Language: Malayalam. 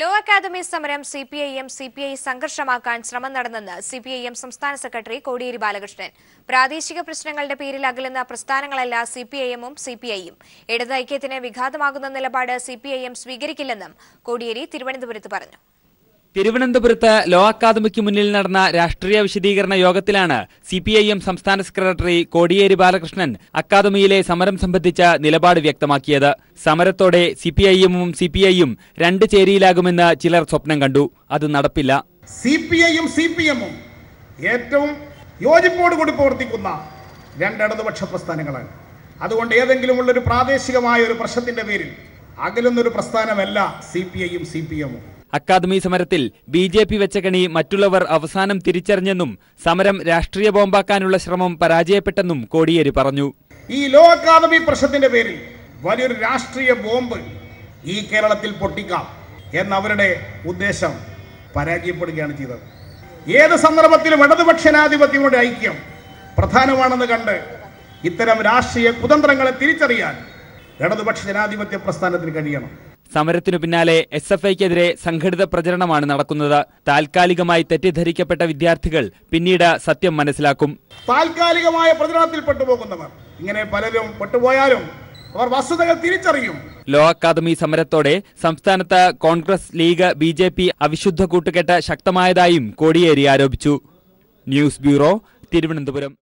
ലോ അക്കാദമി സമരം C P I M C P I സംഘർഷമാക്കാൻ ശ്രമം നടന്നെന്ന് സി പി ഐ എം സംസ്ഥാന സെക്രട്ടറി കോടിയേരി ബാലകൃഷ്ണൻ പ്രാദേശിക പ്രശ്നങ്ങളുടെ പേരിൽ അകലുന്ന പ്രസ്ഥാനങ്ങളല്ല സി പി ഐ എമ്മും സി പി ഐയും ഇടതൈക്യത്തിന് വിഘാതമാകുന്ന നിലപാട് സി പി ഐ എം സ്വീകരിക്കില്ലെന്നും കോടിയേരി തിരുവനന്തപുരത്ത് പറഞ്ഞു തിരുവനന്തപുരത്ത് ലോ അക്കാദമിക്ക് മുന്നിൽ നടന്ന രാഷ്ട്രീയ വിശദീകരണ യോഗത്തിലാണ് സി പി ഐ എം സംസ്ഥാന സെക്രട്ടറി കോടിയേരി ബാലകൃഷ്ണൻ അക്കാദമിയിലെ സമരം സംബന്ധിച്ച നിലപാട് വ്യക്തമാക്കിയത് സമരത്തോടെ സി പി ഐ എമ്മും സി പി ഐയും രണ്ട് ചേരിയിലാകുമെന്ന് ചിലർ സ്വപ്നം കണ്ടു അത് നടപ്പില്ല സി പി ഐയും സി പി എമ്മും ഏറ്റവും യോജിപ്പോടുകൂടി പ്രവർത്തിക്കുന്ന രണ്ടിടതുപക്ഷ പ്രസ്ഥാനങ്ങളാണ് അതുകൊണ്ട് ഏതെങ്കിലും ഉള്ളൊരു പ്രാദേശികമായ ഒരു പ്രശ്നത്തിന്റെ പേരിൽ അകലുന്നൊരു പ്രസ്ഥാനമല്ല സി പി ഐയും സി പി എമ്മും അക്കാദമി സമരത്തിൽ ബി ജെ പി വെച്ച കണി മറ്റുള്ളവർ അവസാനം തിരിച്ചറിഞ്ഞെന്നും സമരം രാഷ്ട്രീയ ബോംബാക്കാനുള്ള ശ്രമം പരാജയപ്പെട്ടെന്നും കോടിയേരി പറഞ്ഞു ഈ ലോ അക്കാദമി പ്രശ്നത്തിന്റെ പേരിൽ വലിയൊരു രാഷ്ട്രീയ ബോംബ് ഈ കേരളത്തിൽ പൊട്ടിക്കാം എന്നവരുടെ ഉദ്ദേശം പരാജയപ്പെടുകയാണ് ചെയ്തത് ഏത് സന്ദർഭത്തിലും ഇടതുപക്ഷനാധിപത്യങ്ങളുടെ ഐക്യം പ്രധാനമാണെന്ന് കണ്ട് ഇത്തരം രാഷ്ട്രീയ കുതന്ത്രങ്ങളെ തിരിച്ചറിയാൻ ഇടതുപക്ഷ ജനാധിപത്യ പ്രസ്ഥാനത്തിന് കഴിയണം സമരത്തിനു പിന്നാലെ എസ് എഫ് ഐക്കെതിരെ സംഘടിത പ്രചരണമാണ് നടക്കുന്നത് താൽക്കാലികമായി തെറ്റിദ്ധരിക്കപ്പെട്ട വിദ്യാർത്ഥികൾ പിന്നീട് സത്യം മനസ്സിലാക്കും താൽക്കാലികമായ പ്രചരണത്തിൽ പെട്ടുപോകുന്നവർ ഇങ്ങനെ പലരും പെട്ടുപോയാലും അവർ വസ്തുതകൾ തിരിച്ചറിയും ലോ അക്കാദമി സമരത്തോടെ സംസ്ഥാനത്ത് Congress League B J P അവിശുദ്ധ കൂട്ടുകെട്ട് ശക്തമായതായും കോടിയേരി ആരോപിച്ചു ന്യൂസ് ബ്യൂറോ തിരുവനന്തപുരം